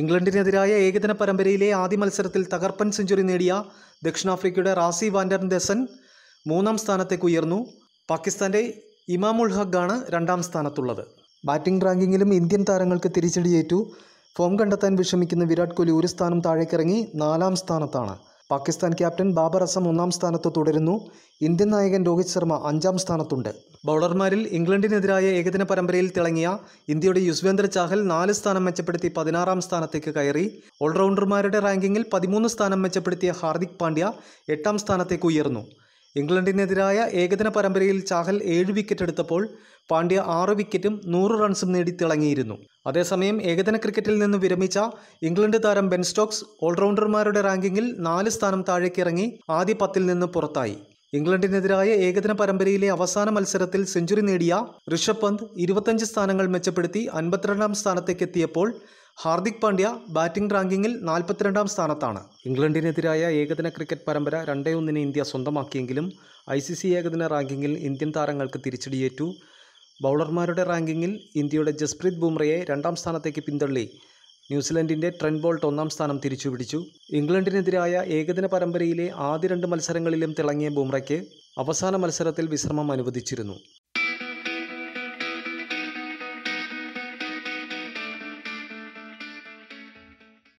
ഇംഗ്ലണ്ടിനെതിരായ ഏകദിന പരമ്പരയിലെ ആദ്യ മത്സരത്തിൽ തകർപ്പൻ സെഞ്ചുറി നേടിയ ദക്ഷിണാഫ്രിക്കയുടെ റാസി വാൻഡർ മൂന്നാം സ്ഥാനത്തേക്ക് ഉയർന്നു പാകിസ്ഥാൻ്റെ ഇമാമുൽ ഹഖാണ് രണ്ടാം സ്ഥാനത്തുള്ളത് ബാറ്റിംഗ് റാങ്കിങ്ങിലും ഇന്ത്യൻ താരങ്ങൾക്ക് തിരിച്ചടിയേറ്റു ഫോം കണ്ടെത്താൻ വിഷമിക്കുന്ന വിരാട് കോഹ്ലി ഒരു സ്ഥാനം താഴേക്കിറങ്ങി നാലാം സ്ഥാനത്താണ് പാകിസ്ഥാൻ ക്യാപ്റ്റൻ ബാബർ അസം ഒന്നാം സ്ഥാനത്ത് തുടരുന്നു ഇന്ത്യൻ നായകൻ രോഹിത് ശർമ്മ അഞ്ചാം സ്ഥാനത്തുണ്ട് ബൗളർമാരിൽ ഇംഗ്ലണ്ടിനെതിരായ ഏകദിന പരമ്പരയിൽ തിളങ്ങിയ ഇന്ത്യയുടെ യുസ്വേന്ദ്ര ചാഹൽ നാല് സ്ഥാനം മെച്ചപ്പെടുത്തി പതിനാറാം സ്ഥാനത്തേക്ക് കയറി ഓൾറൗണ്ടർമാരുടെ റാങ്കിങ്ങിൽ പതിമൂന്ന് സ്ഥാനം മെച്ചപ്പെടുത്തിയ ഹാർദിക് പാണ്ഡ്യ എട്ടാം സ്ഥാനത്തേക്ക് ഉയർന്നു ഇംഗ്ലണ്ടിനെതിരായ ഏകദിന പരമ്പരയിൽ ചാഹൽ ഏഴ് വിക്കറ്റ് എടുത്തപ്പോൾ പാണ്ഡ്യ ആറ് വിക്കറ്റും നൂറ് റൺസും നേടി തിളങ്ങിയിരുന്നു അതേസമയം ഏകദിന ക്രിക്കറ്റിൽ നിന്ന് വിരമിച്ച ഇംഗ്ലണ്ട് താരം ബെൻ സ്റ്റോക്സ് ഓൾറൗണ്ടർമാരുടെ റാങ്കിങ്ങിൽ നാല് സ്ഥാനം താഴേക്കിറങ്ങി ആദ്യ പത്തിൽ നിന്ന് പുറത്തായി ഇംഗ്ലണ്ടിനെതിരായ ഏകദിന പരമ്പരയിലെ അവസാന മത്സരത്തിൽ സെഞ്ചുറി നേടിയ ഋഷഭ് പന്ത് ഇരുപത്തഞ്ച് സ്ഥാനങ്ങൾ മെച്ചപ്പെടുത്തി അൻപത്തിരണ്ടാം സ്ഥാനത്തേക്കെത്തിയപ്പോൾ ഹാർദിക് പാണ്ഡ്യ ബാറ്റിംഗ് റാങ്കിങ്ങിൽ നാൽപ്പത്തിരണ്ടാം സ്ഥാനത്താണ് ഇംഗ്ലണ്ടിനെതിരായ ഏകദിന ക്രിക്കറ്റ് പരമ്പര രണ്ടേ ഒന്നിന് ഇന്ത്യ സ്വന്തമാക്കിയെങ്കിലും ഐ സി സി ഏകദിന റാങ്കിങ്ങിൽ ഇന്ത്യൻ താരങ്ങൾക്ക് തിരിച്ചടിയേറ്റു ബൗളർമാരുടെ റാങ്കിങ്ങിൽ ഇന്ത്യയുടെ ജസ്പ്രീത് ബുംറയെ രണ്ടാം സ്ഥാനത്തേക്ക് പിന്തള്ളി ന്യൂസിലൻഡിന്റെ ട്രെൻഡ് ബോൾട്ട് ഒന്നാം സ്ഥാനം തിരിച്ചുപിടിച്ചു ഇംഗ്ലണ്ടിനെതിരായ ഏകദിന പരമ്പരയിലെ ആദ്യ രണ്ട് മത്സരങ്ങളിലും തിളങ്ങിയ ബുംറയ്ക്ക് അവസാന മത്സരത്തിൽ വിശ്രമം അനുവദിച്ചിരുന്നു